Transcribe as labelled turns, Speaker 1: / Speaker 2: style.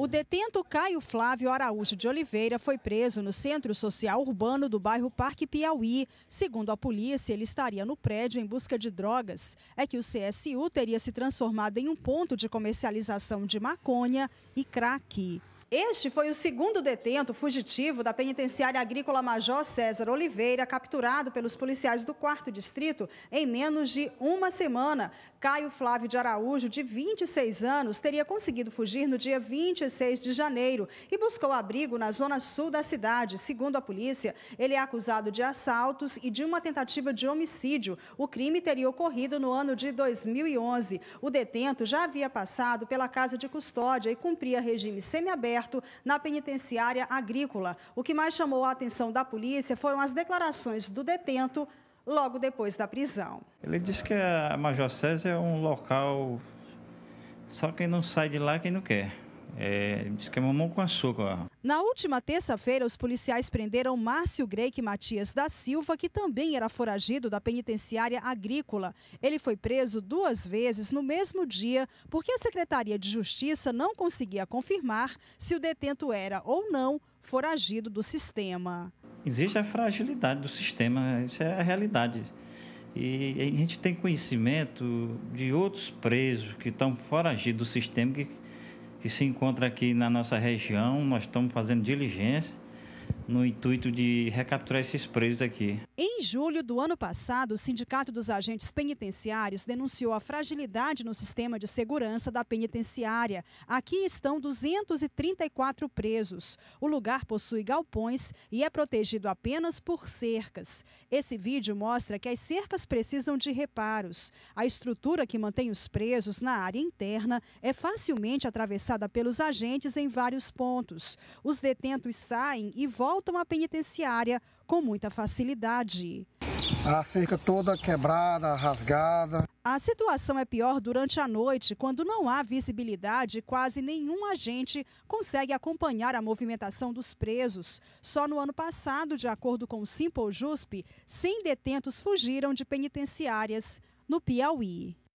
Speaker 1: O detento Caio Flávio Araújo de Oliveira foi preso no Centro Social Urbano do bairro Parque Piauí. Segundo a polícia, ele estaria no prédio em busca de drogas. É que o CSU teria se transformado em um ponto de comercialização de maconha e crack. Este foi o segundo detento fugitivo da penitenciária agrícola Major César Oliveira, capturado pelos policiais do 4 Distrito em menos de uma semana. Caio Flávio de Araújo, de 26 anos, teria conseguido fugir no dia 26 de janeiro e buscou abrigo na zona sul da cidade. Segundo a polícia, ele é acusado de assaltos e de uma tentativa de homicídio. O crime teria ocorrido no ano de 2011. O detento já havia passado pela casa de custódia e cumpria regime semiaberto aberto na penitenciária agrícola. O que mais chamou a atenção da polícia foram as declarações do detento logo depois da prisão.
Speaker 2: Ele disse que a Major César é um local só quem não sai de lá quem não quer. É, diz que é mamão com açúcar.
Speaker 1: Na última terça-feira, os policiais prenderam Márcio Greik Matias da Silva, que também era foragido da penitenciária agrícola. Ele foi preso duas vezes no mesmo dia, porque a Secretaria de Justiça não conseguia confirmar se o detento era ou não foragido do sistema.
Speaker 2: Existe a fragilidade do sistema, isso é a realidade. E a gente tem conhecimento de outros presos que estão foragidos do sistema que que se encontra aqui na nossa região. Nós estamos fazendo diligência no intuito de recapturar esses presos aqui.
Speaker 1: Em julho do ano passado, o Sindicato dos Agentes Penitenciários denunciou a fragilidade no sistema de segurança da penitenciária. Aqui estão 234 presos. O lugar possui galpões e é protegido apenas por cercas. Esse vídeo mostra que as cercas precisam de reparos. A estrutura que mantém os presos na área interna é facilmente atravessada pelos agentes em vários pontos. Os detentos saem e voltam voltam penitenciária com muita facilidade.
Speaker 2: A cerca toda quebrada, rasgada.
Speaker 1: A situação é pior durante a noite, quando não há visibilidade, quase nenhum agente consegue acompanhar a movimentação dos presos. Só no ano passado, de acordo com o Simple JUSP, 100 detentos fugiram de penitenciárias no Piauí.